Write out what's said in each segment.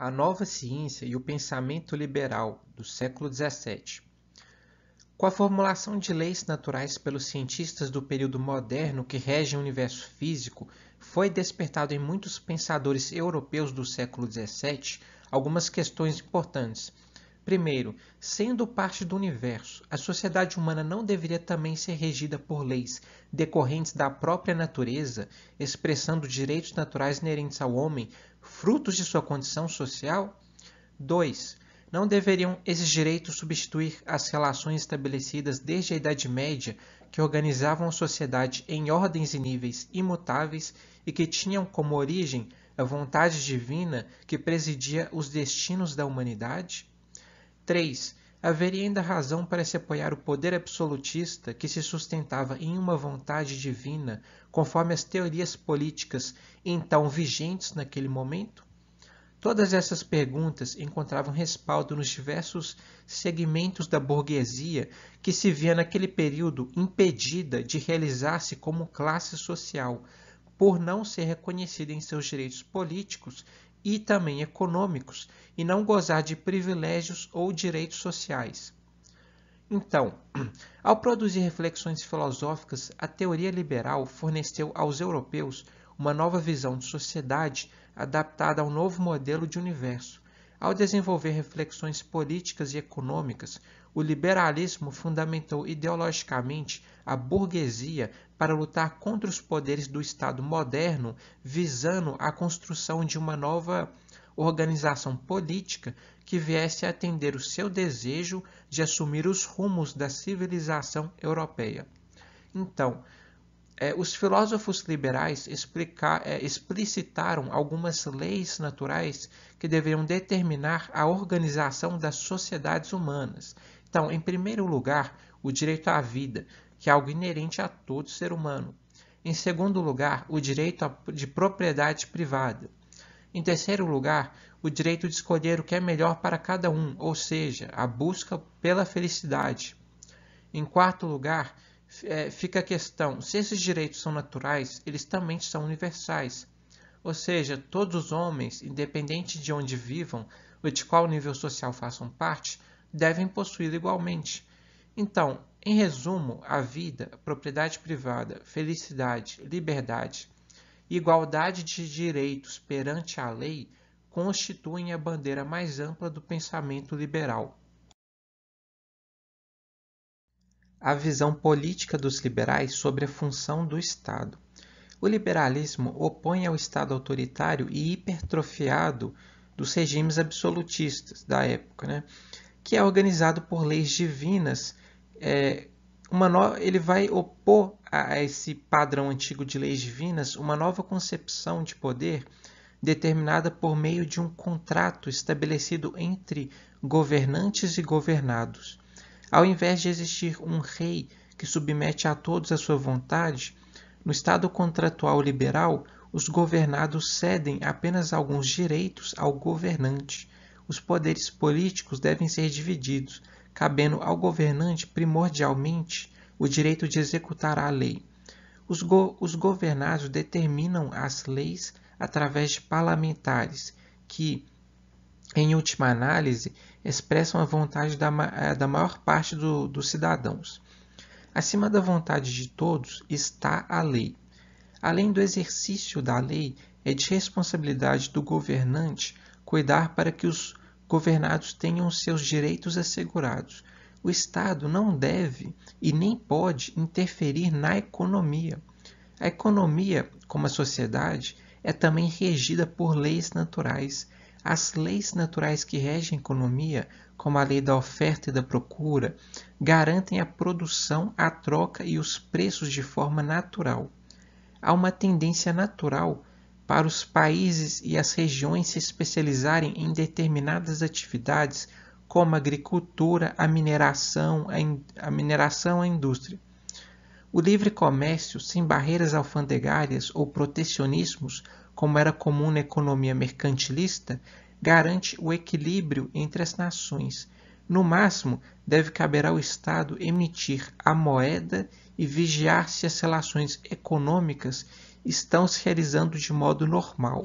a nova ciência e o pensamento liberal do século XVII. Com a formulação de leis naturais pelos cientistas do período moderno que regem o universo físico, foi despertado em muitos pensadores europeus do século XVII algumas questões importantes. Primeiro, sendo parte do universo, a sociedade humana não deveria também ser regida por leis decorrentes da própria natureza, expressando direitos naturais inerentes ao homem, frutos de sua condição social? 2. Não deveriam esses direitos substituir as relações estabelecidas desde a Idade Média que organizavam a sociedade em ordens e níveis imutáveis e que tinham como origem a vontade divina que presidia os destinos da humanidade? 3 haveria ainda razão para se apoiar o poder absolutista que se sustentava em uma vontade divina, conforme as teorias políticas então vigentes naquele momento? Todas essas perguntas encontravam respaldo nos diversos segmentos da burguesia que se via naquele período impedida de realizar-se como classe social, por não ser reconhecida em seus direitos políticos e também econômicos e não gozar de privilégios ou direitos sociais. Então, ao produzir reflexões filosóficas, a teoria liberal forneceu aos europeus uma nova visão de sociedade adaptada ao novo modelo de universo ao desenvolver reflexões políticas e econômicas, o liberalismo fundamentou ideologicamente a burguesia para lutar contra os poderes do Estado moderno, visando a construção de uma nova organização política que viesse a atender o seu desejo de assumir os rumos da civilização europeia. Então, é, os filósofos liberais explicar, é, explicitaram algumas leis naturais que deveriam determinar a organização das sociedades humanas. Então, em primeiro lugar, o direito à vida, que é algo inerente a todo ser humano. Em segundo lugar, o direito de propriedade privada. Em terceiro lugar, o direito de escolher o que é melhor para cada um, ou seja, a busca pela felicidade. Em quarto lugar, é, fica a questão: se esses direitos são naturais, eles também são universais. Ou seja, todos os homens, independente de onde vivam ou de qual nível social façam parte, devem possuí-lo igualmente. Então, em resumo, a vida, propriedade privada, felicidade, liberdade e igualdade de direitos perante a lei constituem a bandeira mais ampla do pensamento liberal. a visão política dos liberais sobre a função do Estado. O liberalismo opõe ao Estado autoritário e hipertrofiado dos regimes absolutistas da época, né? que é organizado por leis divinas. É, no... Ele vai opor a esse padrão antigo de leis divinas uma nova concepção de poder determinada por meio de um contrato estabelecido entre governantes e governados. Ao invés de existir um rei que submete a todos a sua vontade, no Estado contratual liberal, os governados cedem apenas alguns direitos ao governante. Os poderes políticos devem ser divididos, cabendo ao governante primordialmente o direito de executar a lei. Os, go os governados determinam as leis através de parlamentares, que, em última análise, expressam a vontade da, eh, da maior parte do, dos cidadãos. Acima da vontade de todos está a lei. Além do exercício da lei, é de responsabilidade do governante cuidar para que os governados tenham seus direitos assegurados. O Estado não deve e nem pode interferir na economia. A economia, como a sociedade, é também regida por leis naturais as leis naturais que regem a economia, como a lei da oferta e da procura, garantem a produção, a troca e os preços de forma natural. Há uma tendência natural para os países e as regiões se especializarem em determinadas atividades, como a agricultura, a mineração, a, in... a mineração, a indústria. O livre comércio, sem barreiras alfandegárias ou protecionismos, como era comum na economia mercantilista, garante o equilíbrio entre as nações. No máximo, deve caber ao Estado emitir a moeda e vigiar se as relações econômicas estão se realizando de modo normal.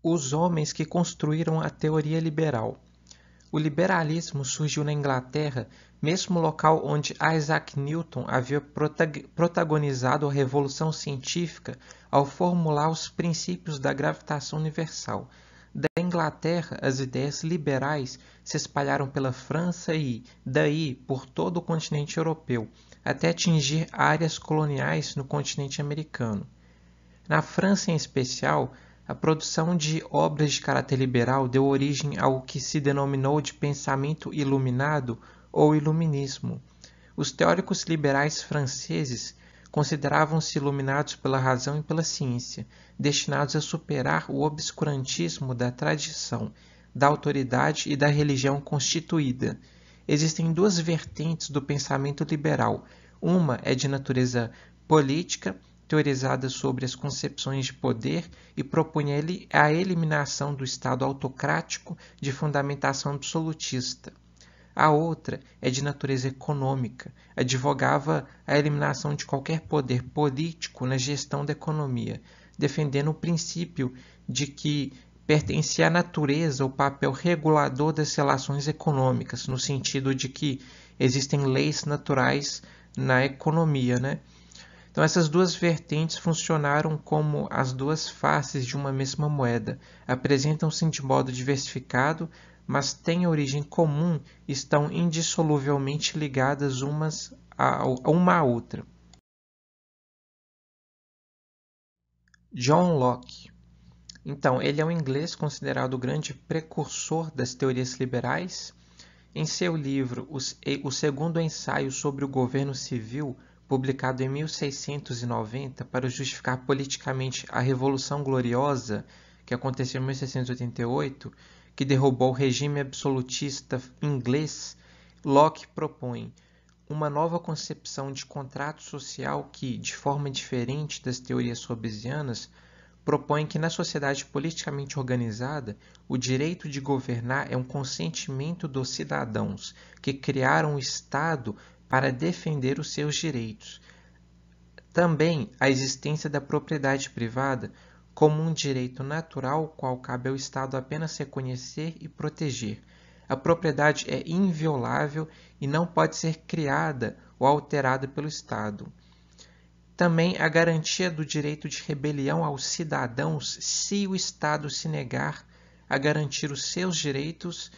Os homens que construíram a teoria liberal. O liberalismo surgiu na Inglaterra, mesmo local onde Isaac Newton havia protagonizado a revolução científica ao formular os princípios da gravitação universal. Da Inglaterra, as ideias liberais se espalharam pela França e, daí, por todo o continente europeu, até atingir áreas coloniais no continente americano. Na França, em especial, a produção de obras de caráter liberal deu origem ao que se denominou de pensamento iluminado ou iluminismo. Os teóricos liberais franceses consideravam-se iluminados pela razão e pela ciência, destinados a superar o obscurantismo da tradição, da autoridade e da religião constituída. Existem duas vertentes do pensamento liberal. Uma é de natureza política teorizada sobre as concepções de poder e propunha a eliminação do Estado autocrático de fundamentação absolutista. A outra é de natureza econômica, advogava a eliminação de qualquer poder político na gestão da economia, defendendo o princípio de que pertence à natureza o papel regulador das relações econômicas, no sentido de que existem leis naturais na economia, né? Então, essas duas vertentes funcionaram como as duas faces de uma mesma moeda, apresentam-se de modo diversificado, mas têm origem comum e estão indissoluvelmente ligadas umas a, uma à outra. John Locke. Então, ele é um inglês considerado o grande precursor das teorias liberais. Em seu livro O Segundo Ensaio sobre o Governo Civil, publicado em 1690 para justificar politicamente a Revolução Gloriosa, que aconteceu em 1688, que derrubou o regime absolutista inglês, Locke propõe uma nova concepção de contrato social que, de forma diferente das teorias hobbesianas, propõe que na sociedade politicamente organizada, o direito de governar é um consentimento dos cidadãos que criaram o Estado para defender os seus direitos. Também a existência da propriedade privada como um direito natural qual cabe ao Estado apenas reconhecer e proteger. A propriedade é inviolável e não pode ser criada ou alterada pelo Estado. Também a garantia do direito de rebelião aos cidadãos se o Estado se negar a garantir os seus direitos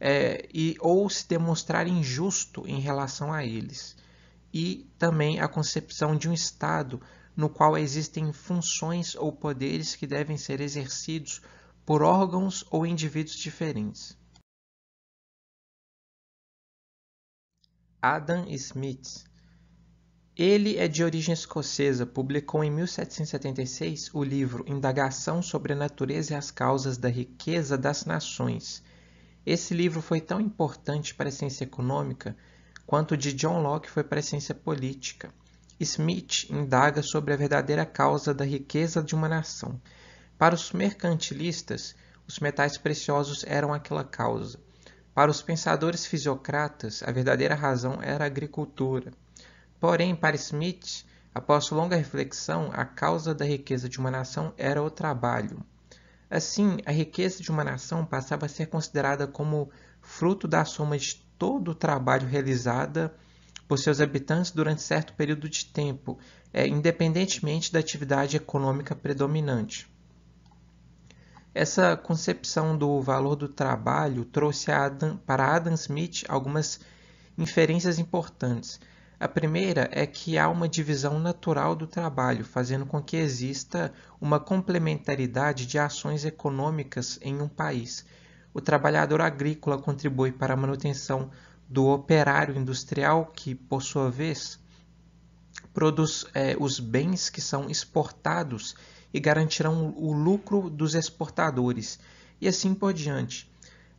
é, e, ou se demonstrar injusto em relação a eles, e também a concepção de um Estado no qual existem funções ou poderes que devem ser exercidos por órgãos ou indivíduos diferentes. Adam Smith ele é de origem escocesa, publicou em 1776 o livro Indagação sobre a Natureza e as Causas da Riqueza das Nações, esse livro foi tão importante para a ciência econômica quanto o de John Locke foi para a ciência política. Smith indaga sobre a verdadeira causa da riqueza de uma nação. Para os mercantilistas, os metais preciosos eram aquela causa. Para os pensadores fisiocratas, a verdadeira razão era a agricultura. Porém, para Smith, após longa reflexão, a causa da riqueza de uma nação era o trabalho. Assim, a riqueza de uma nação passava a ser considerada como fruto da soma de todo o trabalho realizado por seus habitantes durante certo período de tempo, é, independentemente da atividade econômica predominante. Essa concepção do valor do trabalho trouxe Adam, para Adam Smith algumas inferências importantes. A primeira é que há uma divisão natural do trabalho, fazendo com que exista uma complementaridade de ações econômicas em um país. O trabalhador agrícola contribui para a manutenção do operário industrial, que, por sua vez, produz é, os bens que são exportados e garantirão o lucro dos exportadores, e assim por diante.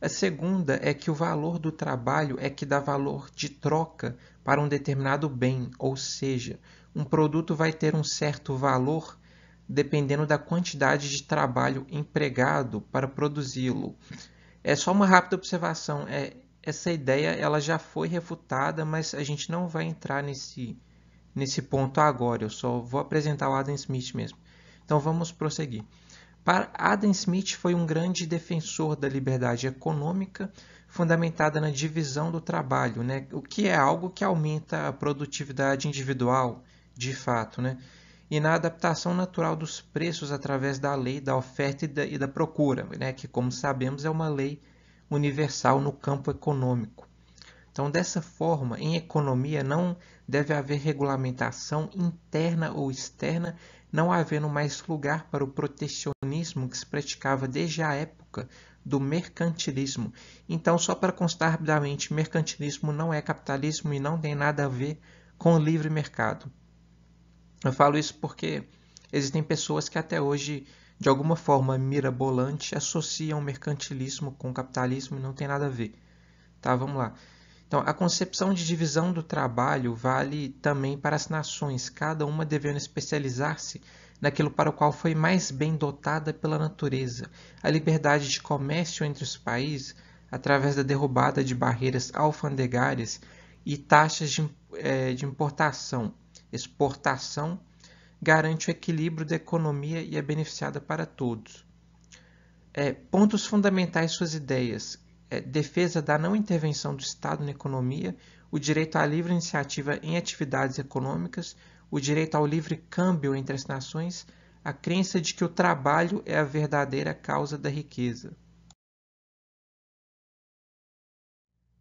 A segunda é que o valor do trabalho é que dá valor de troca para um determinado bem, ou seja, um produto vai ter um certo valor dependendo da quantidade de trabalho empregado para produzi-lo. É só uma rápida observação, é, essa ideia ela já foi refutada, mas a gente não vai entrar nesse, nesse ponto agora, eu só vou apresentar o Adam Smith mesmo. Então vamos prosseguir. Para Adam Smith foi um grande defensor da liberdade econômica, fundamentada na divisão do trabalho, né? o que é algo que aumenta a produtividade individual, de fato, né? e na adaptação natural dos preços através da lei da oferta e da, e da procura, né? que, como sabemos, é uma lei universal no campo econômico. Então, dessa forma, em economia não deve haver regulamentação interna ou externa não havendo mais lugar para o protecionismo que se praticava desde a época do mercantilismo. Então, só para constar rapidamente, mercantilismo não é capitalismo e não tem nada a ver com o livre mercado. Eu falo isso porque existem pessoas que até hoje, de alguma forma mirabolante, associam mercantilismo com capitalismo e não tem nada a ver. Tá, vamos lá. Então, a concepção de divisão do trabalho vale também para as nações, cada uma devendo especializar-se naquilo para o qual foi mais bem dotada pela natureza. A liberdade de comércio entre os países, através da derrubada de barreiras alfandegárias e taxas de, é, de importação, exportação, garante o equilíbrio da economia e é beneficiada para todos. É, pontos fundamentais suas ideias é, defesa da não intervenção do Estado na economia, o direito à livre iniciativa em atividades econômicas, o direito ao livre câmbio entre as nações, a crença de que o trabalho é a verdadeira causa da riqueza.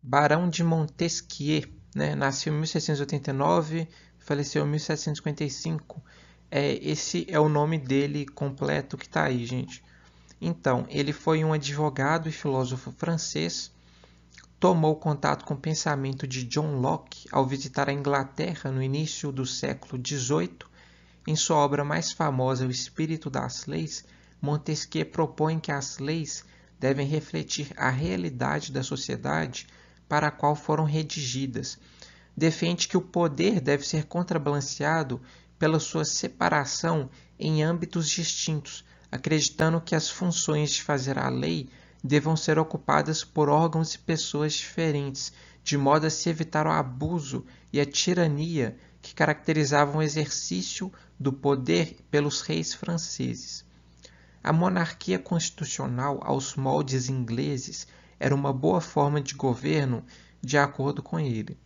Barão de Montesquieu, né? nasceu em 1689, faleceu em 1755. É, esse é o nome dele completo que está aí, gente. Então, ele foi um advogado e filósofo francês, tomou contato com o pensamento de John Locke ao visitar a Inglaterra no início do século XVIII. Em sua obra mais famosa, O Espírito das Leis, Montesquieu propõe que as leis devem refletir a realidade da sociedade para a qual foram redigidas. Defende que o poder deve ser contrabalanceado pela sua separação em âmbitos distintos, acreditando que as funções de fazer a lei devam ser ocupadas por órgãos e pessoas diferentes, de modo a se evitar o abuso e a tirania que caracterizavam o exercício do poder pelos reis franceses. A monarquia constitucional aos moldes ingleses era uma boa forma de governo de acordo com ele.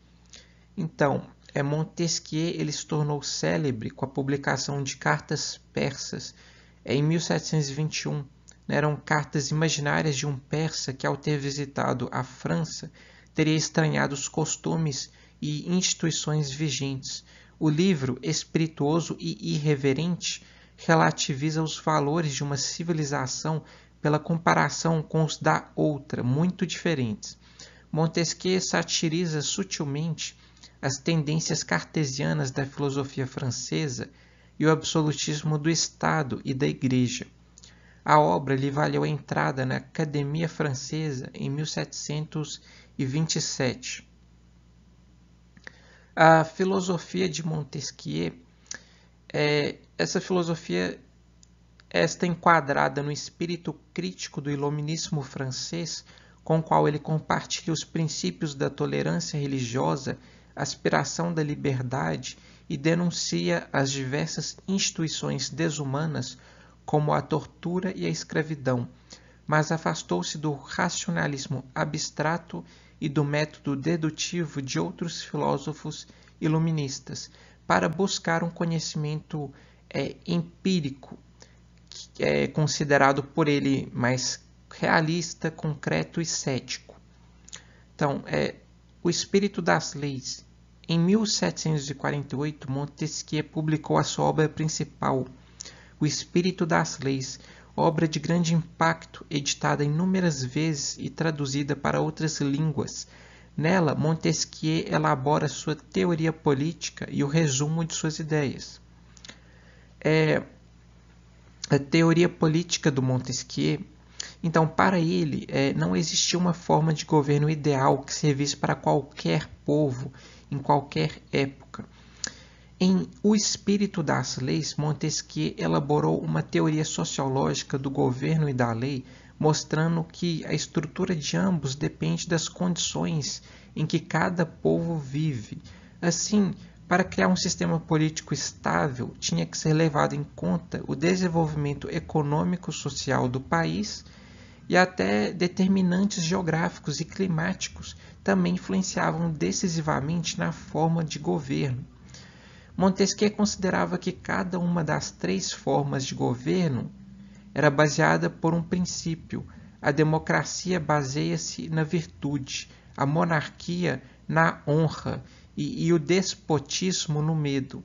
Então, é Montesquieu ele se tornou célebre com a publicação de cartas persas é em 1721 né? eram cartas imaginárias de um persa que, ao ter visitado a França, teria estranhado os costumes e instituições vigentes. O livro, espirituoso e irreverente, relativiza os valores de uma civilização pela comparação com os da outra, muito diferentes. Montesquieu satiriza sutilmente as tendências cartesianas da filosofia francesa e o absolutismo do Estado e da Igreja. A obra lhe valeu a entrada na Academia Francesa em 1727. A filosofia de Montesquieu, é, essa filosofia esta enquadrada no espírito crítico do iluminismo francês, com o qual ele compartilha os princípios da tolerância religiosa, aspiração da liberdade e denuncia as diversas instituições desumanas, como a tortura e a escravidão, mas afastou-se do racionalismo abstrato e do método dedutivo de outros filósofos iluministas para buscar um conhecimento é, empírico, é considerado por ele mais realista, concreto e cético. Então, é, o espírito das leis em 1748, Montesquieu publicou a sua obra principal, O Espírito das Leis, obra de grande impacto, editada inúmeras vezes e traduzida para outras línguas. Nela, Montesquieu elabora sua teoria política e o resumo de suas ideias. É, a teoria política do Montesquieu então, para ele, é, não existia uma forma de governo ideal que servisse para qualquer povo, em qualquer época. Em O Espírito das Leis, Montesquieu elaborou uma teoria sociológica do governo e da lei, mostrando que a estrutura de ambos depende das condições em que cada povo vive. Assim, para criar um sistema político estável, tinha que ser levado em conta o desenvolvimento econômico-social do país e até determinantes geográficos e climáticos também influenciavam decisivamente na forma de governo. Montesquieu considerava que cada uma das três formas de governo era baseada por um princípio. A democracia baseia-se na virtude, a monarquia na honra e, e o despotismo no medo.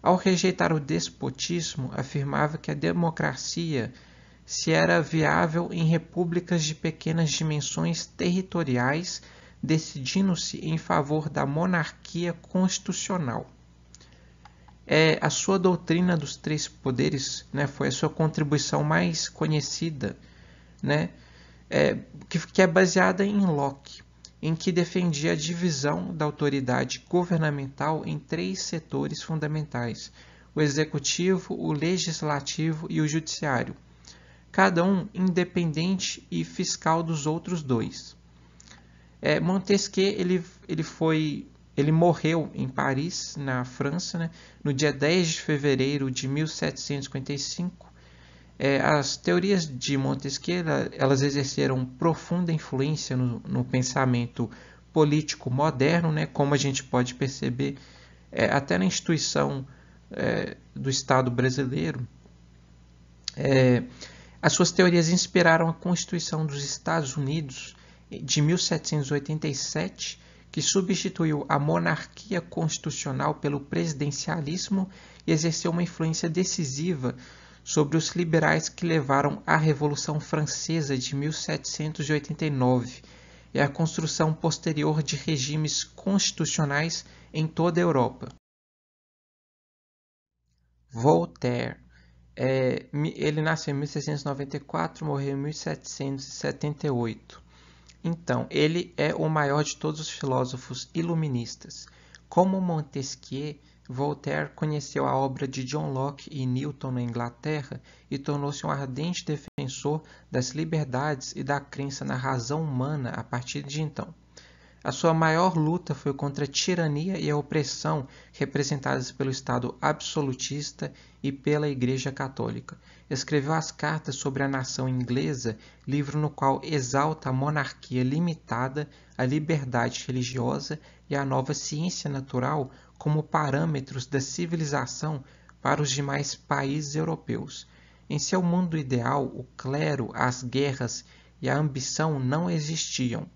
Ao rejeitar o despotismo, afirmava que a democracia se era viável em repúblicas de pequenas dimensões territoriais, decidindo-se em favor da monarquia constitucional. É, a sua doutrina dos três poderes né, foi a sua contribuição mais conhecida, né, é, que, que é baseada em Locke, em que defendia a divisão da autoridade governamental em três setores fundamentais: o executivo, o legislativo e o judiciário cada um independente e fiscal dos outros dois. É, Montesquieu ele, ele foi ele morreu em Paris, na França, né, no dia 10 de fevereiro de 1755. É, as teorias de Montesquieu elas exerceram profunda influência no, no pensamento político moderno, né, como a gente pode perceber é, até na instituição é, do Estado brasileiro. É, as suas teorias inspiraram a Constituição dos Estados Unidos de 1787, que substituiu a monarquia constitucional pelo presidencialismo e exerceu uma influência decisiva sobre os liberais que levaram à Revolução Francesa de 1789 e à construção posterior de regimes constitucionais em toda a Europa. Voltaire é, ele nasceu em 1694, morreu em 1778. Então, ele é o maior de todos os filósofos iluministas. Como Montesquieu, Voltaire conheceu a obra de John Locke e Newton na Inglaterra e tornou-se um ardente defensor das liberdades e da crença na razão humana a partir de então. A sua maior luta foi contra a tirania e a opressão representadas pelo Estado absolutista e pela Igreja Católica. Escreveu as cartas sobre a nação inglesa, livro no qual exalta a monarquia limitada, a liberdade religiosa e a nova ciência natural como parâmetros da civilização para os demais países europeus. Em seu mundo ideal, o clero, as guerras e a ambição não existiam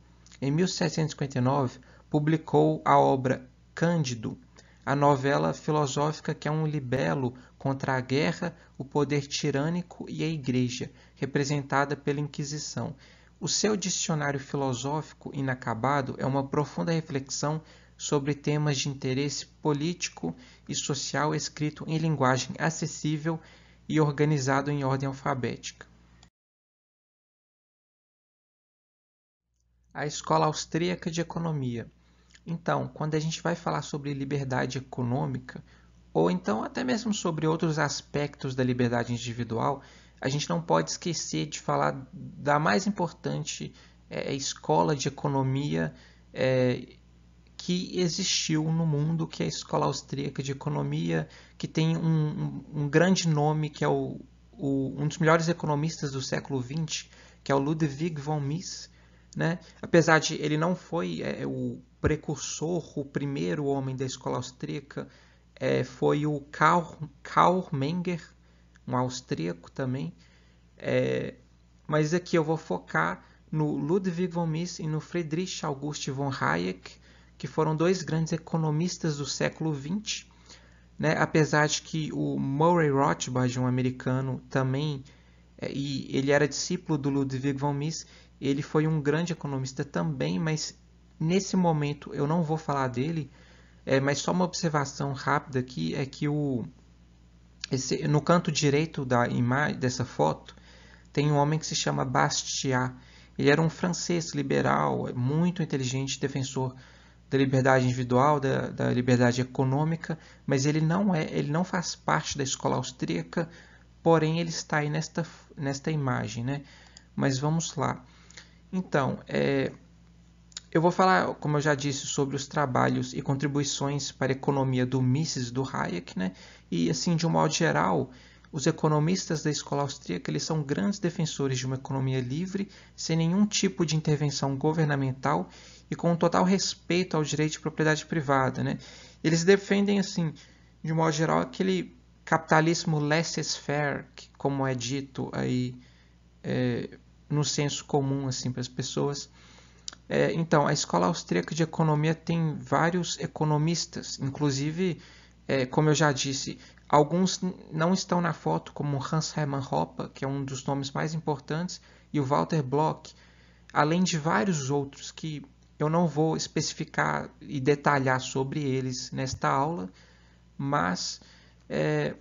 em 1759, publicou a obra Cândido, a novela filosófica que é um libelo contra a guerra, o poder tirânico e a igreja, representada pela Inquisição. O seu dicionário filosófico inacabado é uma profunda reflexão sobre temas de interesse político e social escrito em linguagem acessível e organizado em ordem alfabética. a Escola Austríaca de Economia. Então, quando a gente vai falar sobre liberdade econômica, ou então até mesmo sobre outros aspectos da liberdade individual, a gente não pode esquecer de falar da mais importante é, é escola de economia é, que existiu no mundo, que é a Escola Austríaca de Economia, que tem um, um grande nome, que é o, o, um dos melhores economistas do século XX, que é o Ludwig von Mies, né? Apesar de ele não foi é, é, o precursor, o primeiro homem da escola austríaca, é, foi o Karl, Karl Menger, um austríaco também. É, mas aqui eu vou focar no Ludwig von Mies e no Friedrich August von Hayek, que foram dois grandes economistas do século XX. Né? Apesar de que o Murray Rothbard, um americano, também é, e ele era discípulo do Ludwig von Mies ele foi um grande economista também, mas nesse momento eu não vou falar dele. É, mas só uma observação rápida aqui é que o, esse, no canto direito da imagem dessa foto tem um homem que se chama Bastiat. Ele era um francês liberal, muito inteligente, defensor da liberdade individual, da, da, liberdade econômica, mas ele não é, ele não faz parte da escola austríaca, porém ele está aí nesta, nesta imagem, né? Mas vamos lá. Então, é, eu vou falar, como eu já disse, sobre os trabalhos e contribuições para a economia do Mises do Hayek, né? E assim, de um modo geral, os economistas da escola austríaca eles são grandes defensores de uma economia livre, sem nenhum tipo de intervenção governamental e com total respeito ao direito de propriedade privada, né? Eles defendem assim, de um modo geral, aquele capitalismo laissez-faire, como é dito aí é, no senso comum assim para as pessoas. É, então, a Escola Austríaca de Economia tem vários economistas, inclusive, é, como eu já disse, alguns não estão na foto, como Hans Hermann Hoppe, que é um dos nomes mais importantes, e o Walter Bloch, além de vários outros que eu não vou especificar e detalhar sobre eles nesta aula, mas é,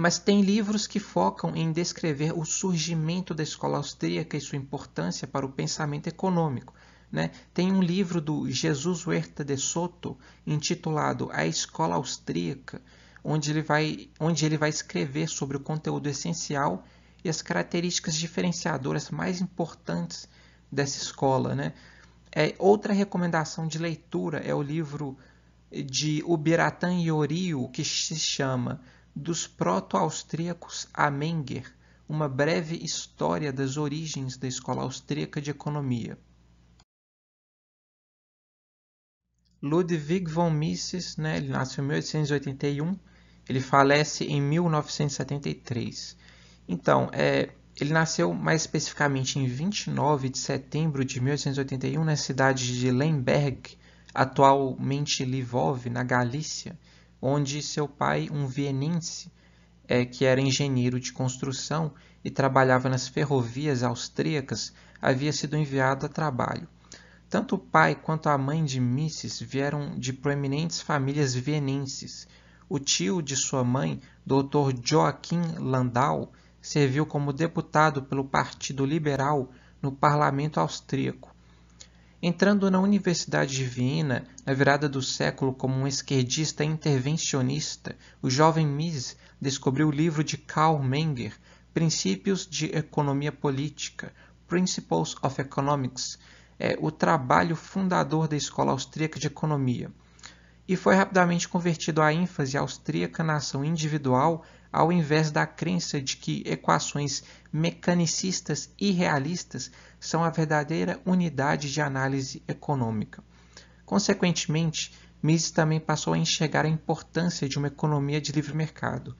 mas tem livros que focam em descrever o surgimento da escola austríaca e sua importância para o pensamento econômico. Né? Tem um livro do Jesus Huerta de Soto intitulado A Escola Austríaca, onde ele vai, onde ele vai escrever sobre o conteúdo essencial e as características diferenciadoras mais importantes dessa escola. Né? É, outra recomendação de leitura é o livro de Uberatan Yorio, que se chama dos proto-austríacos a Menger, uma breve história das origens da escola austríaca de economia. Ludwig von Mises, né, ele nasceu em 1881, ele falece em 1973. Então, é, ele nasceu mais especificamente em 29 de setembro de 1881 na cidade de Lemberg, atualmente Lvov, na Galícia onde seu pai, um vienense, é, que era engenheiro de construção e trabalhava nas ferrovias austríacas, havia sido enviado a trabalho. Tanto o pai quanto a mãe de Mrs. vieram de proeminentes famílias vienenses. O tio de sua mãe, Dr. Joaquim Landau, serviu como deputado pelo Partido Liberal no parlamento austríaco. Entrando na Universidade de Viena, na virada do século como um esquerdista intervencionista, o jovem Mises descobriu o livro de Karl Menger, Princípios de Economia Política, Principles of Economics, é o trabalho fundador da Escola Austríaca de Economia, e foi rapidamente convertido à ênfase austríaca na ação individual ao invés da crença de que equações mecanicistas e realistas são a verdadeira unidade de análise econômica. Consequentemente, Mises também passou a enxergar a importância de uma economia de livre mercado.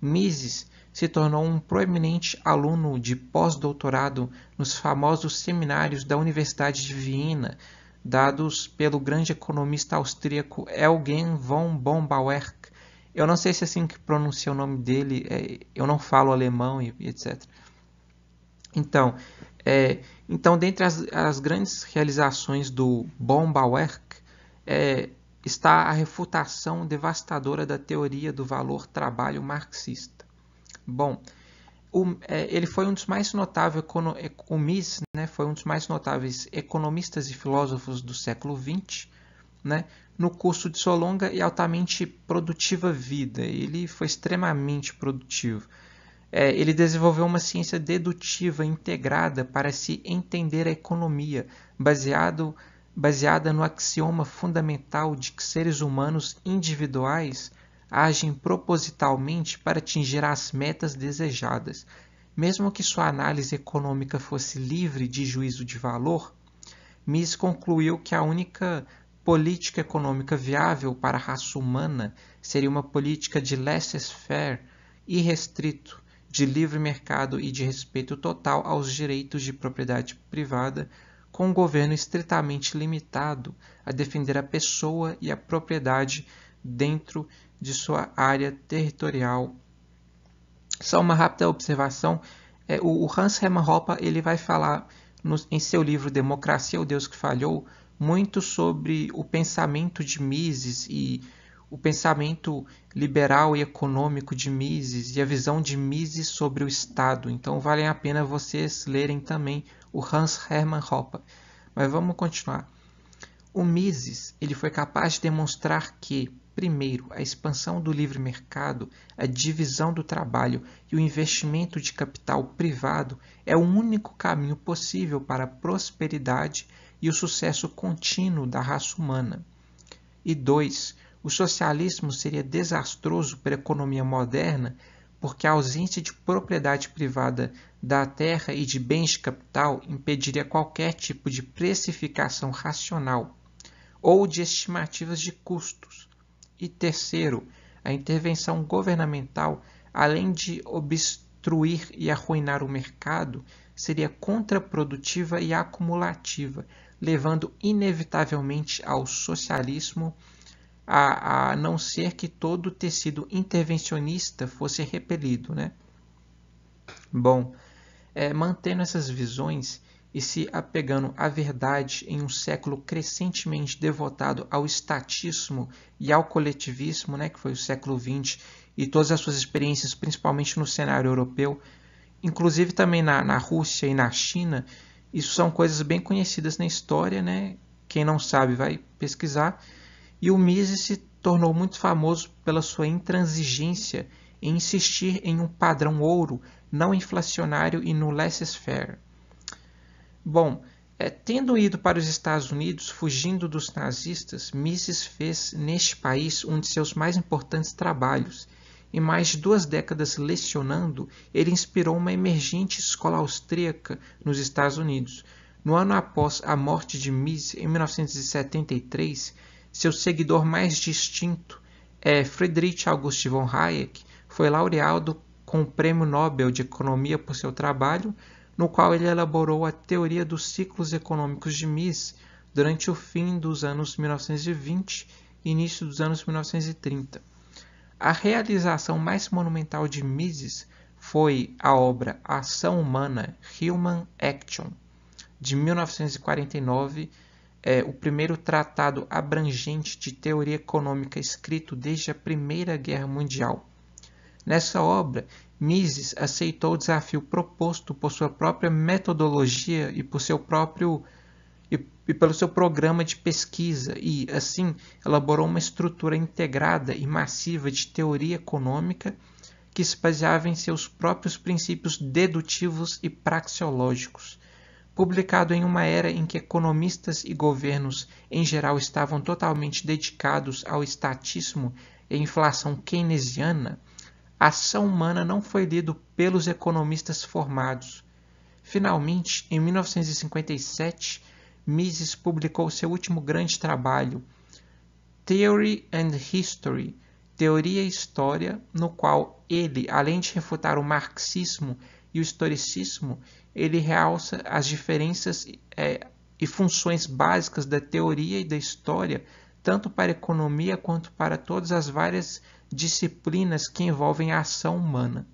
Mises se tornou um proeminente aluno de pós-doutorado nos famosos seminários da Universidade de Viena, dados pelo grande economista austríaco Eugen von Bombauerck, eu não sei se é assim que pronuncia o nome dele, é, eu não falo alemão e, e etc. Então, é, então dentre as, as, grandes realizações do Bombawerk é, está a refutação devastadora da teoria do valor trabalho marxista. Bom, o, é, ele foi um dos mais notáveis econo, é, Mies, né, foi um dos mais notáveis economistas e filósofos do século XX né, no curso de sua longa e altamente produtiva vida. Ele foi extremamente produtivo. É, ele desenvolveu uma ciência dedutiva integrada para se entender a economia, baseado, baseada no axioma fundamental de que seres humanos individuais agem propositalmente para atingir as metas desejadas. Mesmo que sua análise econômica fosse livre de juízo de valor, Mises concluiu que a única política econômica viável para a raça humana seria uma política de laissez-faire irrestrito, de livre mercado e de respeito total aos direitos de propriedade privada, com um governo estritamente limitado a defender a pessoa e a propriedade dentro de sua área territorial. Só uma rápida observação, é, o Hans Hermann Hoppe ele vai falar no, em seu livro Democracia, o Deus que Falhou, muito sobre o pensamento de Mises e o pensamento liberal e econômico de Mises e a visão de Mises sobre o Estado. Então valem a pena vocês lerem também o Hans Hermann Hoppe. Mas vamos continuar. O Mises ele foi capaz de demonstrar que, primeiro, a expansão do livre mercado, a divisão do trabalho e o investimento de capital privado é o único caminho possível para a prosperidade e o sucesso contínuo da raça humana. E dois, o socialismo seria desastroso para a economia moderna porque a ausência de propriedade privada da terra e de bens de capital impediria qualquer tipo de precificação racional ou de estimativas de custos. E terceiro, a intervenção governamental, além de obstruir e arruinar o mercado, seria contraprodutiva e acumulativa, levando inevitavelmente ao socialismo, a, a não ser que todo o tecido intervencionista fosse repelido. Né? Bom, é, mantendo essas visões e se apegando à verdade em um século crescentemente devotado ao estatismo e ao coletivismo, né, que foi o século XX, e todas as suas experiências, principalmente no cenário europeu, inclusive também na, na Rússia e na China, isso são coisas bem conhecidas na história, né? Quem não sabe vai pesquisar. E o Mises se tornou muito famoso pela sua intransigência em insistir em um padrão ouro não inflacionário e no laissez-faire. Bom, é, tendo ido para os Estados Unidos, fugindo dos nazistas, Mises fez neste país um de seus mais importantes trabalhos – e mais de duas décadas lecionando, ele inspirou uma emergente escola austríaca nos Estados Unidos. No ano após a morte de Mises em 1973, seu seguidor mais distinto, é Friedrich August von Hayek, foi laureado com o Prêmio Nobel de Economia por seu trabalho, no qual ele elaborou a teoria dos ciclos econômicos de Mises durante o fim dos anos 1920 e início dos anos 1930. A realização mais monumental de Mises foi a obra Ação Humana, Human Action, de 1949, é, o primeiro tratado abrangente de teoria econômica escrito desde a Primeira Guerra Mundial. Nessa obra, Mises aceitou o desafio proposto por sua própria metodologia e por seu próprio e pelo seu programa de pesquisa e, assim, elaborou uma estrutura integrada e massiva de teoria econômica que se baseava em seus próprios princípios dedutivos e praxeológicos. Publicado em uma era em que economistas e governos em geral estavam totalmente dedicados ao estatismo e inflação keynesiana, a ação humana não foi lida pelos economistas formados. Finalmente, em 1957, Mises publicou seu último grande trabalho, Theory and History, Teoria e História, no qual ele, além de refutar o marxismo e o historicismo, ele realça as diferenças é, e funções básicas da teoria e da história, tanto para a economia quanto para todas as várias disciplinas que envolvem a ação humana.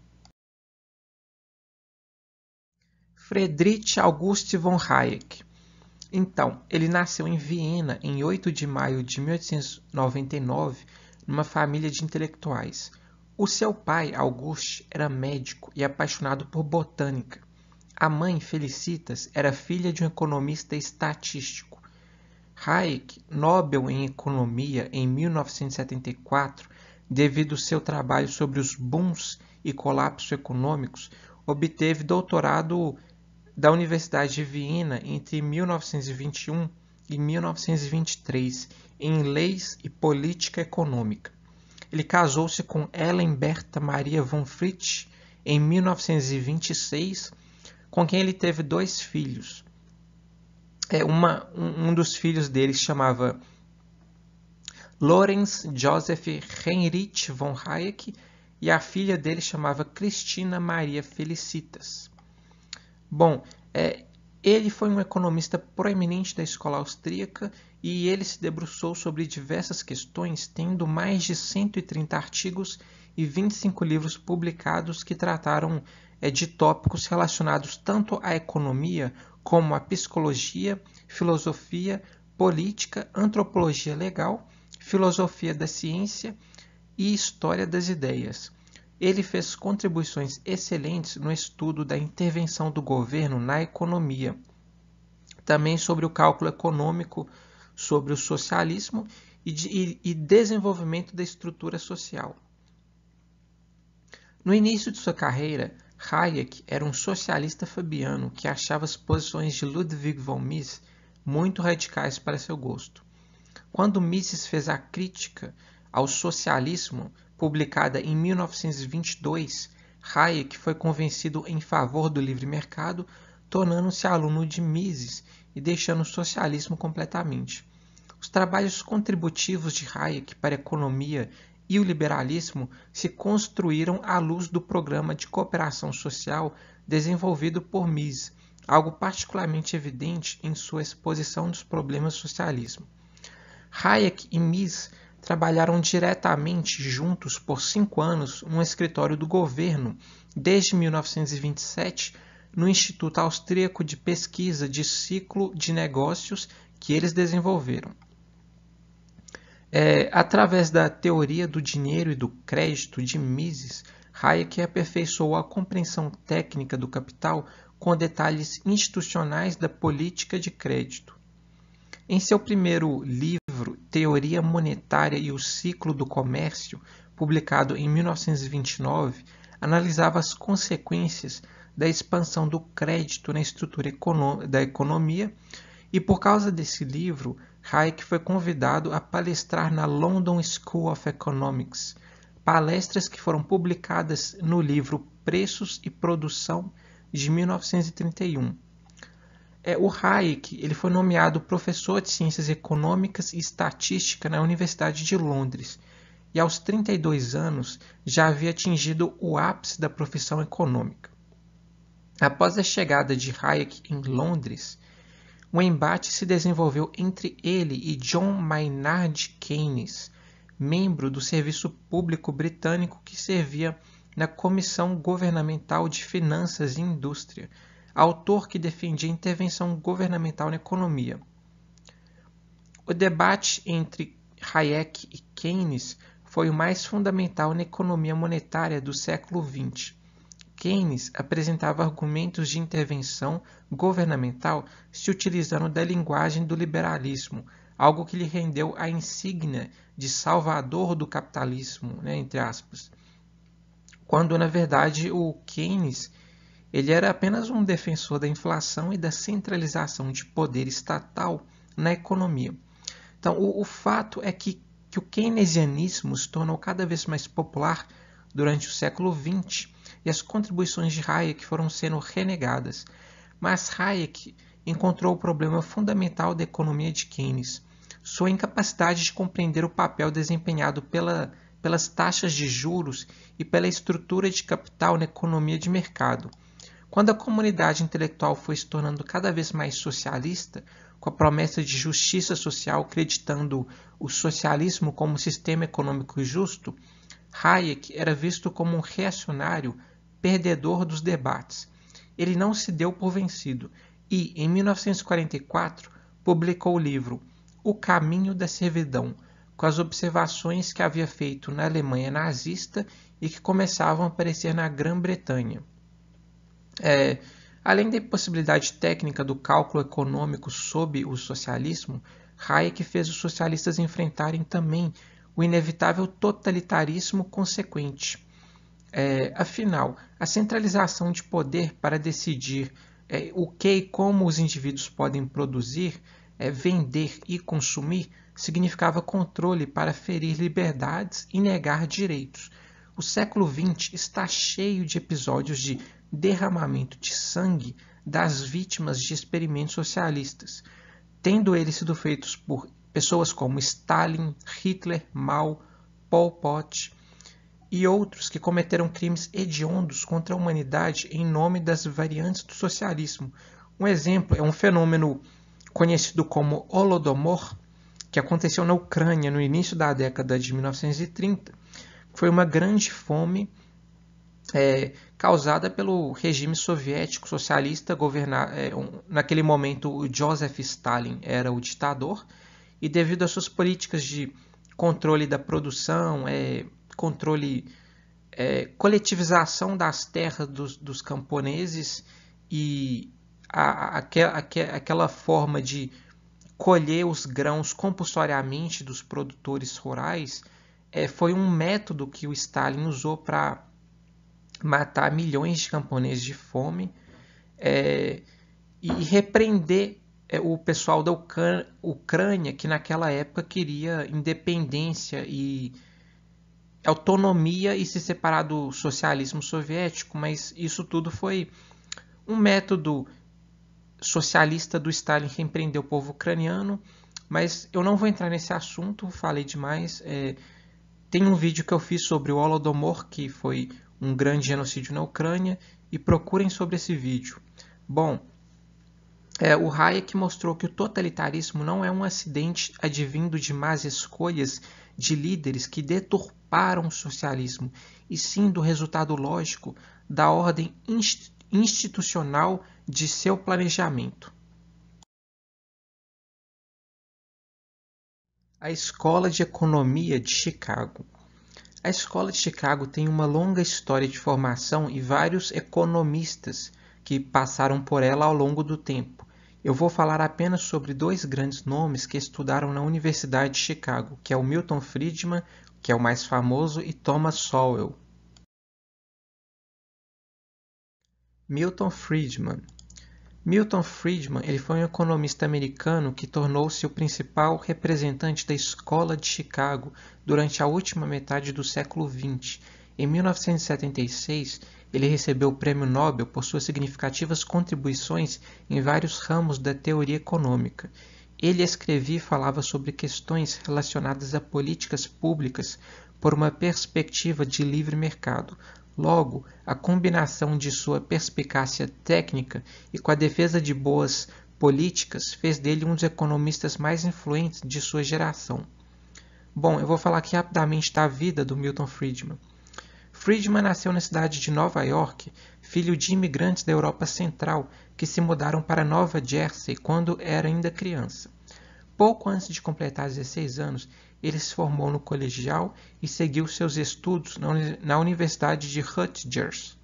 Friedrich August von Hayek então, ele nasceu em Viena em 8 de maio de 1899, numa família de intelectuais. O seu pai, Auguste, era médico e apaixonado por botânica. A mãe, Felicitas, era filha de um economista estatístico. Hayek, Nobel em Economia em 1974, devido ao seu trabalho sobre os booms e colapsos econômicos, obteve doutorado da Universidade de Viena entre 1921 e 1923 em Leis e Política Econômica. Ele casou-se com Ellen Berta Maria von Fritsch em 1926, com quem ele teve dois filhos. É, uma, um, um dos filhos dele se chamava Lorenz Joseph Heinrich von Hayek e a filha dele chamava Cristina Maria Felicitas. Bom, é, ele foi um economista proeminente da escola austríaca e ele se debruçou sobre diversas questões, tendo mais de 130 artigos e 25 livros publicados que trataram é, de tópicos relacionados tanto à economia como à psicologia, filosofia, política, antropologia legal, filosofia da ciência e história das ideias. Ele fez contribuições excelentes no estudo da intervenção do governo na economia, também sobre o cálculo econômico, sobre o socialismo e, de, e desenvolvimento da estrutura social. No início de sua carreira, Hayek era um socialista fabiano que achava as posições de Ludwig von Mises muito radicais para seu gosto. Quando Mises fez a crítica ao socialismo, publicada em 1922, Hayek foi convencido em favor do livre mercado, tornando-se aluno de Mises e deixando o socialismo completamente. Os trabalhos contributivos de Hayek para a economia e o liberalismo se construíram à luz do programa de cooperação social desenvolvido por Mises, algo particularmente evidente em sua exposição dos problemas do socialismo. Hayek e Mises trabalharam diretamente juntos por cinco anos num escritório do governo, desde 1927, no Instituto Austríaco de Pesquisa de Ciclo de Negócios que eles desenvolveram. É, através da teoria do dinheiro e do crédito de Mises, Hayek aperfeiçoou a compreensão técnica do capital com detalhes institucionais da política de crédito. Em seu primeiro livro, Teoria Monetária e o Ciclo do Comércio, publicado em 1929, analisava as consequências da expansão do crédito na estrutura da economia, e por causa desse livro, Hayek foi convidado a palestrar na London School of Economics, palestras que foram publicadas no livro Preços e Produção de 1931. É, o Hayek ele foi nomeado professor de Ciências Econômicas e Estatística na Universidade de Londres e, aos 32 anos, já havia atingido o ápice da profissão econômica. Após a chegada de Hayek em Londres, um embate se desenvolveu entre ele e John Maynard Keynes, membro do Serviço Público Britânico que servia na Comissão Governamental de Finanças e Indústria autor que defendia intervenção governamental na economia. O debate entre Hayek e Keynes foi o mais fundamental na economia monetária do século XX. Keynes apresentava argumentos de intervenção governamental se utilizando da linguagem do liberalismo, algo que lhe rendeu a insígnia de salvador do capitalismo, né, entre aspas. Quando na verdade o Keynes ele era apenas um defensor da inflação e da centralização de poder estatal na economia. Então, o, o fato é que, que o keynesianismo se tornou cada vez mais popular durante o século XX e as contribuições de Hayek foram sendo renegadas. Mas Hayek encontrou o problema fundamental da economia de Keynes, sua incapacidade de compreender o papel desempenhado pela, pelas taxas de juros e pela estrutura de capital na economia de mercado. Quando a comunidade intelectual foi se tornando cada vez mais socialista, com a promessa de justiça social, acreditando o socialismo como sistema econômico justo, Hayek era visto como um reacionário perdedor dos debates. Ele não se deu por vencido e, em 1944, publicou o livro O Caminho da Servidão, com as observações que havia feito na Alemanha nazista e que começavam a aparecer na Grã-Bretanha. É, além da impossibilidade técnica do cálculo econômico sob o socialismo, Hayek fez os socialistas enfrentarem também o inevitável totalitarismo consequente. É, afinal, a centralização de poder para decidir é, o que e como os indivíduos podem produzir, é, vender e consumir significava controle para ferir liberdades e negar direitos. O século XX está cheio de episódios de derramamento de sangue das vítimas de experimentos socialistas, tendo eles sido feitos por pessoas como Stalin, Hitler, Mao, Pol Pot e outros que cometeram crimes hediondos contra a humanidade em nome das variantes do socialismo. Um exemplo é um fenômeno conhecido como Holodomor, que aconteceu na Ucrânia no início da década de 1930. Foi uma grande fome é, causada pelo regime soviético socialista governar é, um, naquele momento o Joseph Stalin era o ditador e devido às suas políticas de controle da produção, é, controle é, coletivização das terras dos, dos camponeses e a, a, a, aquela forma de colher os grãos compulsoriamente dos produtores rurais é, foi um método que o Stalin usou para matar milhões de camponeses de fome é, e repreender é, o pessoal da Ucrânia que naquela época queria independência e autonomia e se separar do socialismo soviético, mas isso tudo foi um método socialista do Stalin que empreendeu o povo ucraniano. Mas eu não vou entrar nesse assunto, falei demais. É, tem um vídeo que eu fiz sobre o Holodomor, que foi um grande genocídio na Ucrânia e procurem sobre esse vídeo. Bom, é, o Hayek mostrou que o totalitarismo não é um acidente advindo de más escolhas de líderes que deturparam o socialismo, e sim do resultado lógico da ordem institucional de seu planejamento. A Escola de Economia de Chicago a escola de Chicago tem uma longa história de formação e vários economistas que passaram por ela ao longo do tempo. Eu vou falar apenas sobre dois grandes nomes que estudaram na Universidade de Chicago, que é o Milton Friedman, que é o mais famoso, e Thomas Sowell. Milton Friedman Milton Friedman ele foi um economista americano que tornou-se o principal representante da Escola de Chicago durante a última metade do século XX. Em 1976, ele recebeu o Prêmio Nobel por suas significativas contribuições em vários ramos da teoria econômica. Ele escrevia e falava sobre questões relacionadas a políticas públicas por uma perspectiva de livre mercado, Logo, a combinação de sua perspicácia técnica e com a defesa de boas políticas fez dele um dos economistas mais influentes de sua geração. Bom, eu vou falar aqui rapidamente da vida do Milton Friedman. Friedman nasceu na cidade de Nova York, filho de imigrantes da Europa Central que se mudaram para Nova Jersey quando era ainda criança. Pouco antes de completar 16 anos, ele se formou no colegial e seguiu seus estudos na Universidade de Rutgers.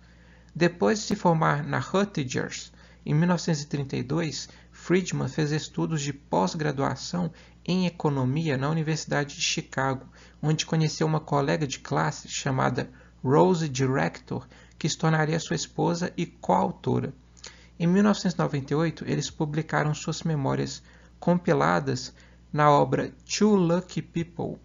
Depois de se formar na Rutgers, em 1932, Friedman fez estudos de pós-graduação em economia na Universidade de Chicago, onde conheceu uma colega de classe chamada Rose Director, que se tornaria sua esposa e coautora. Em 1998, eles publicaram suas memórias compiladas na obra Two Lucky People.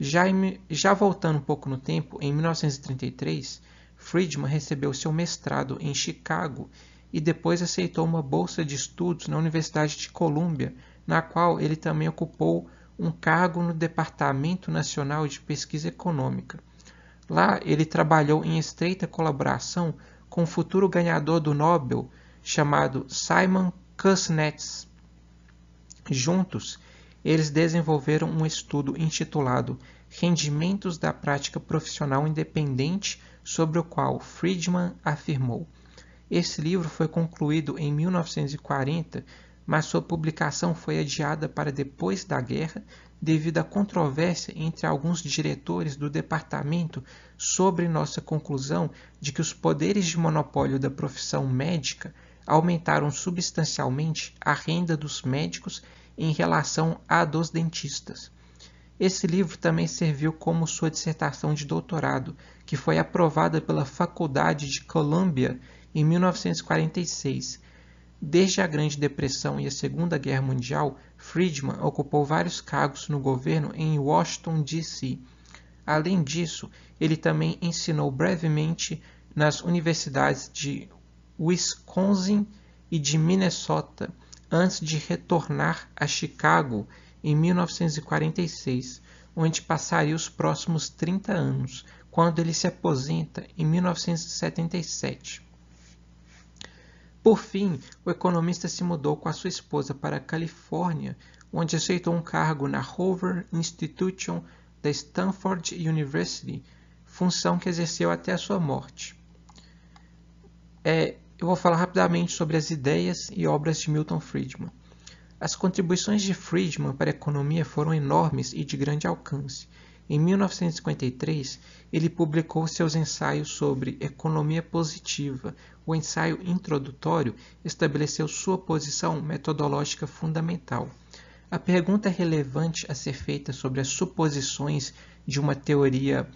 Já, em, já voltando um pouco no tempo, em 1933, Friedman recebeu seu mestrado em Chicago e depois aceitou uma bolsa de estudos na Universidade de Colômbia, na qual ele também ocupou um cargo no Departamento Nacional de Pesquisa Econômica. Lá, ele trabalhou em estreita colaboração com o futuro ganhador do Nobel, chamado Simon Kuznets. Juntos, eles desenvolveram um estudo intitulado Rendimentos da Prática Profissional Independente, sobre o qual Friedman afirmou: Esse livro foi concluído em 1940, mas sua publicação foi adiada para depois da guerra devido à controvérsia entre alguns diretores do departamento sobre nossa conclusão de que os poderes de monopólio da profissão médica aumentaram substancialmente a renda dos médicos em relação à dos dentistas. Esse livro também serviu como sua dissertação de doutorado, que foi aprovada pela Faculdade de Columbia em 1946. Desde a Grande Depressão e a Segunda Guerra Mundial, Friedman ocupou vários cargos no governo em Washington, D.C. Além disso, ele também ensinou brevemente nas universidades de Wisconsin e de Minnesota antes de retornar a Chicago em 1946, onde passaria os próximos 30 anos, quando ele se aposenta em 1977. Por fim, o economista se mudou com a sua esposa para a Califórnia, onde aceitou um cargo na Hoover Institution da Stanford University, função que exerceu até a sua morte. É, eu vou falar rapidamente sobre as ideias e obras de Milton Friedman. As contribuições de Friedman para a economia foram enormes e de grande alcance. Em 1953, ele publicou seus ensaios sobre economia positiva. O ensaio introdutório estabeleceu sua posição metodológica fundamental. A pergunta é relevante a ser feita sobre as suposições de uma teoria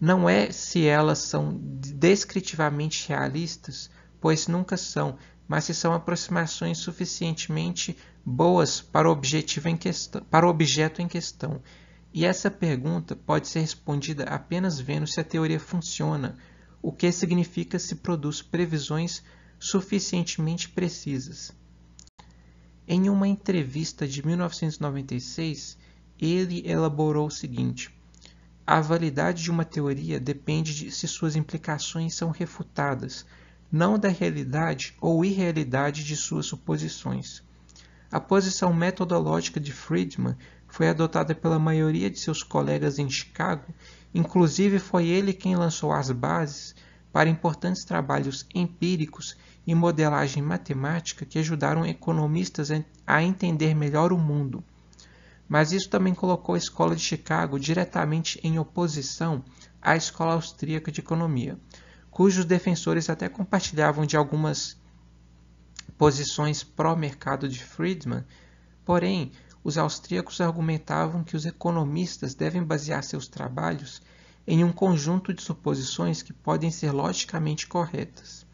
não é se elas são descritivamente realistas pois nunca são, mas se são aproximações suficientemente boas para o, objetivo em questão, para o objeto em questão. E essa pergunta pode ser respondida apenas vendo se a teoria funciona, o que significa se produz previsões suficientemente precisas. Em uma entrevista de 1996, ele elaborou o seguinte: A validade de uma teoria depende de se suas implicações são refutadas não da realidade ou irrealidade de suas suposições. A posição metodológica de Friedman foi adotada pela maioria de seus colegas em Chicago, inclusive foi ele quem lançou as bases para importantes trabalhos empíricos e modelagem matemática que ajudaram economistas a entender melhor o mundo. Mas isso também colocou a escola de Chicago diretamente em oposição à escola austríaca de economia, cujos defensores até compartilhavam de algumas posições pró-mercado de Friedman, porém, os austríacos argumentavam que os economistas devem basear seus trabalhos em um conjunto de suposições que podem ser logicamente corretas.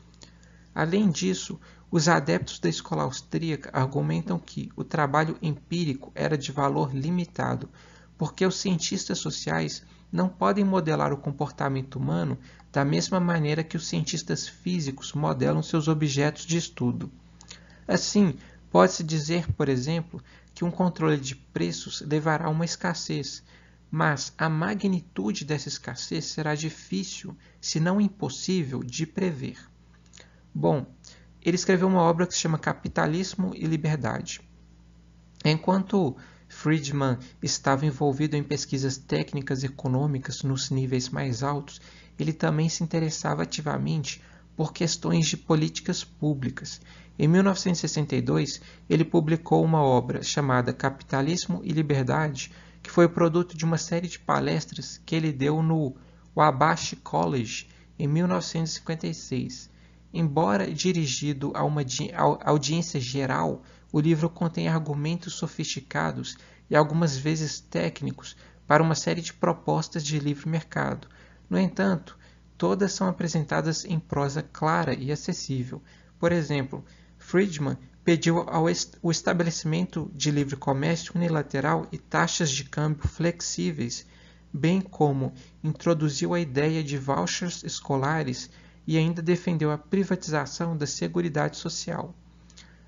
Além disso, os adeptos da escola austríaca argumentam que o trabalho empírico era de valor limitado, porque os cientistas sociais não podem modelar o comportamento humano da mesma maneira que os cientistas físicos modelam seus objetos de estudo. Assim, pode-se dizer, por exemplo, que um controle de preços levará a uma escassez, mas a magnitude dessa escassez será difícil, se não impossível, de prever. Bom, ele escreveu uma obra que se chama Capitalismo e Liberdade. Enquanto Friedman estava envolvido em pesquisas técnicas e econômicas nos níveis mais altos, ele também se interessava ativamente por questões de políticas públicas. Em 1962, ele publicou uma obra chamada Capitalismo e Liberdade, que foi produto de uma série de palestras que ele deu no Wabash College em 1956. Embora dirigido a uma audiência geral, o livro contém argumentos sofisticados e algumas vezes técnicos para uma série de propostas de livre mercado. No entanto, todas são apresentadas em prosa clara e acessível. Por exemplo, Friedman pediu ao est o estabelecimento de livre comércio unilateral e taxas de câmbio flexíveis, bem como introduziu a ideia de vouchers escolares e ainda defendeu a privatização da Seguridade Social.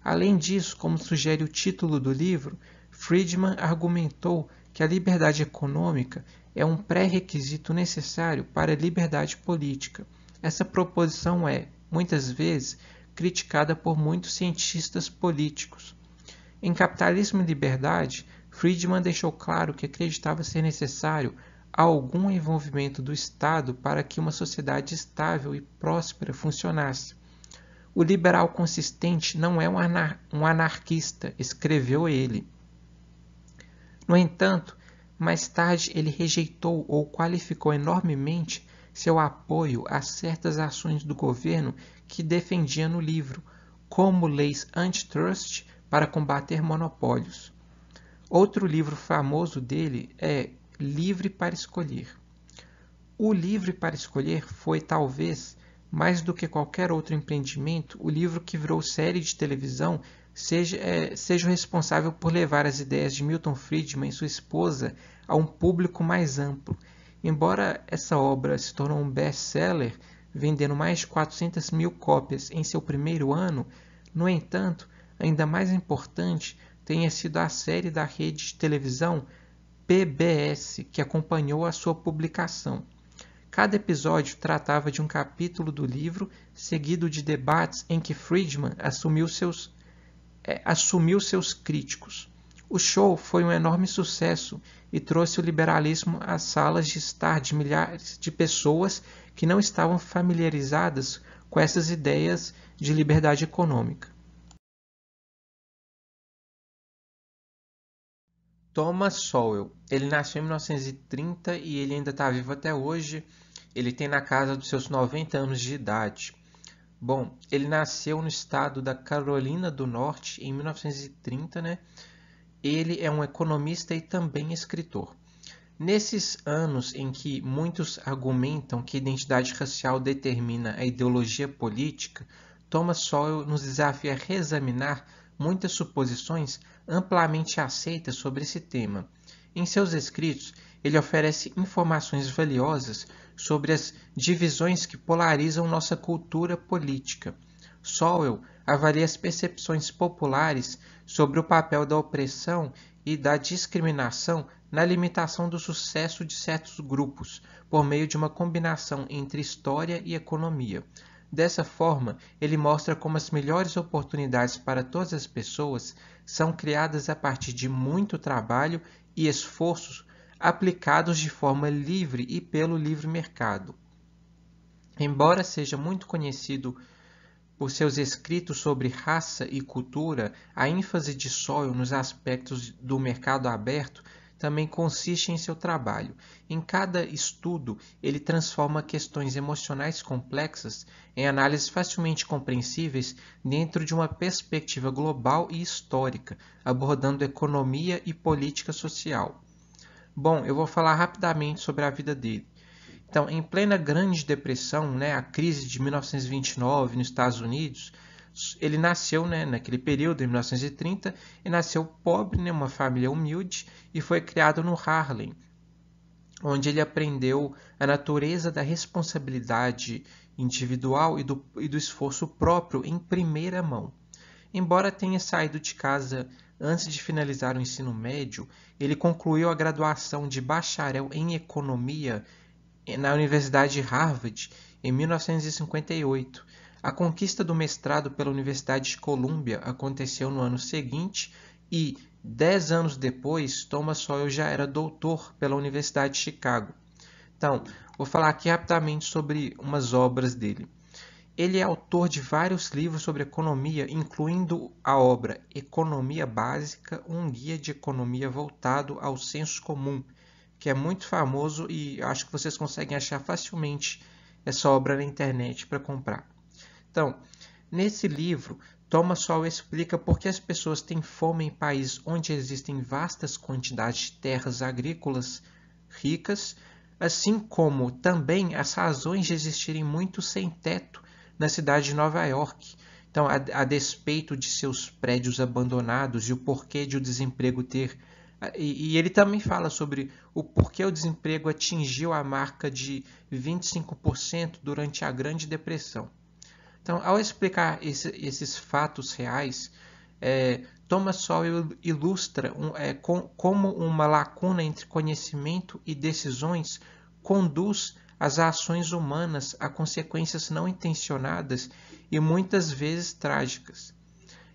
Além disso, como sugere o título do livro, Friedman argumentou que a liberdade econômica é um pré-requisito necessário para a liberdade política. Essa proposição é, muitas vezes, criticada por muitos cientistas políticos. Em Capitalismo e Liberdade, Friedman deixou claro que acreditava ser necessário algum envolvimento do Estado para que uma sociedade estável e próspera funcionasse. O liberal consistente não é um, anar um anarquista, escreveu ele. No entanto, mais tarde ele rejeitou ou qualificou enormemente seu apoio a certas ações do governo que defendia no livro, como leis antitrust para combater monopólios. Outro livro famoso dele é Livre para Escolher. O Livre para Escolher foi talvez mais do que qualquer outro empreendimento, o livro que virou série de televisão seja, é, seja o responsável por levar as ideias de Milton Friedman e sua esposa a um público mais amplo. Embora essa obra se tornou um best-seller, vendendo mais de 400 mil cópias em seu primeiro ano, no entanto, ainda mais importante tenha sido a série da rede de televisão PBS que acompanhou a sua publicação. Cada episódio tratava de um capítulo do livro, seguido de debates em que Friedman assumiu seus, é, assumiu seus críticos. O show foi um enorme sucesso e trouxe o liberalismo às salas de estar de milhares de pessoas que não estavam familiarizadas com essas ideias de liberdade econômica. Thomas Sowell. Ele nasceu em 1930 e ele ainda está vivo até hoje. Ele tem na casa dos seus 90 anos de idade. Bom, ele nasceu no estado da Carolina do Norte em 1930, né? Ele é um economista e também escritor. Nesses anos em que muitos argumentam que a identidade racial determina a ideologia política, Thomas Sowell nos desafia a reexaminar muitas suposições amplamente aceitas sobre esse tema. Em seus escritos, ele oferece informações valiosas sobre as divisões que polarizam nossa cultura política. Sowell avalia as percepções populares sobre o papel da opressão e da discriminação na limitação do sucesso de certos grupos, por meio de uma combinação entre história e economia. Dessa forma, ele mostra como as melhores oportunidades para todas as pessoas são criadas a partir de muito trabalho e esforços aplicados de forma livre e pelo livre mercado. Embora seja muito conhecido por seus escritos sobre raça e cultura, a ênfase de Sol nos aspectos do mercado aberto também consiste em seu trabalho. Em cada estudo, ele transforma questões emocionais complexas em análises facilmente compreensíveis dentro de uma perspectiva global e histórica, abordando economia e política social. Bom, eu vou falar rapidamente sobre a vida dele. Então, em plena Grande Depressão, né, a crise de 1929 nos Estados Unidos, ele nasceu né, naquele período, em 1930, e nasceu pobre, né, uma família humilde, e foi criado no Harlem, onde ele aprendeu a natureza da responsabilidade individual e do, e do esforço próprio em primeira mão. Embora tenha saído de casa antes de finalizar o ensino médio, ele concluiu a graduação de bacharel em economia eh, na Universidade de Harvard em 1958 a conquista do mestrado pela Universidade de Columbia aconteceu no ano seguinte e, dez anos depois, Thomas Sowell já era doutor pela Universidade de Chicago. Então, vou falar aqui rapidamente sobre umas obras dele. Ele é autor de vários livros sobre economia, incluindo a obra Economia Básica, um guia de economia voltado ao senso comum, que é muito famoso e acho que vocês conseguem achar facilmente essa obra na internet para comprar. Então, nesse livro, Thomas Sowell explica por que as pessoas têm fome em países onde existem vastas quantidades de terras agrícolas ricas, assim como também as razões de existirem muitos sem-teto na cidade de Nova York. Então, a, a, despeito de seus prédios abandonados e o porquê de o desemprego ter. E, e ele também fala sobre o porquê o desemprego atingiu a marca de 25% durante a Grande Depressão. Então, ao explicar esse, esses fatos reais, é, Thomas Sowell ilustra um, é, com, como uma lacuna entre conhecimento e decisões conduz as ações humanas a consequências não intencionadas e muitas vezes trágicas.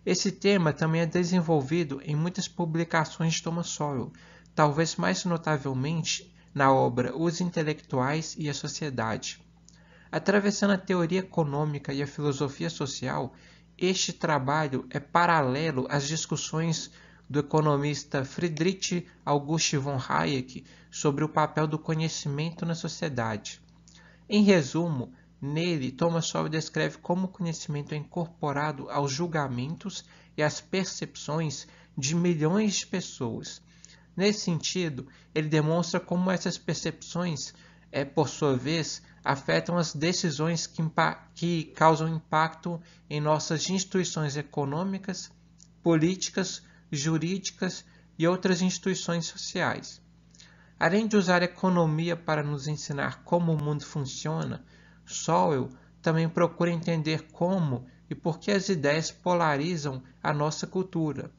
Esse tema também é desenvolvido em muitas publicações de Thomas Sowell, talvez mais notavelmente na obra Os Intelectuais e a Sociedade. Atravessando a teoria econômica e a filosofia social, este trabalho é paralelo às discussões do economista Friedrich August von Hayek sobre o papel do conhecimento na sociedade. Em resumo, nele, Thomas Sowell descreve como o conhecimento é incorporado aos julgamentos e às percepções de milhões de pessoas. Nesse sentido, ele demonstra como essas percepções, é, por sua vez, afetam as decisões que, que causam impacto em nossas instituições econômicas, políticas, jurídicas e outras instituições sociais. Além de usar a economia para nos ensinar como o mundo funciona, Sowell também procura entender como e por que as ideias polarizam a nossa cultura.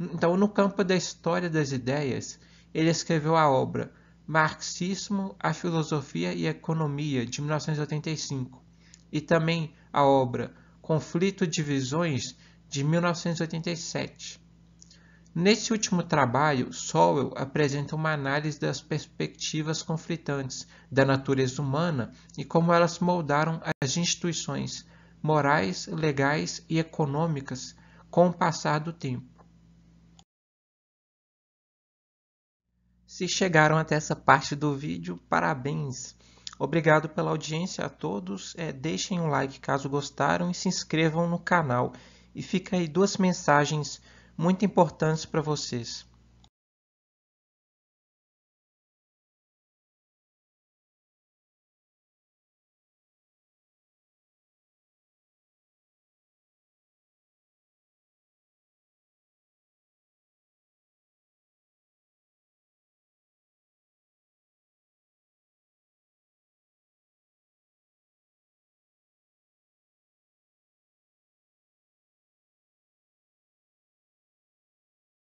Então, no campo da história das ideias, ele escreveu a obra Marxismo, a Filosofia e a Economia, de 1985, e também a obra Conflito de Visões, de 1987. Nesse último trabalho, Sowell apresenta uma análise das perspectivas conflitantes da natureza humana e como elas moldaram as instituições morais, legais e econômicas com o passar do tempo. Se chegaram até essa parte do vídeo, parabéns! Obrigado pela audiência a todos. É, deixem um like caso gostaram e se inscrevam no canal. E fica aí duas mensagens muito importantes para vocês.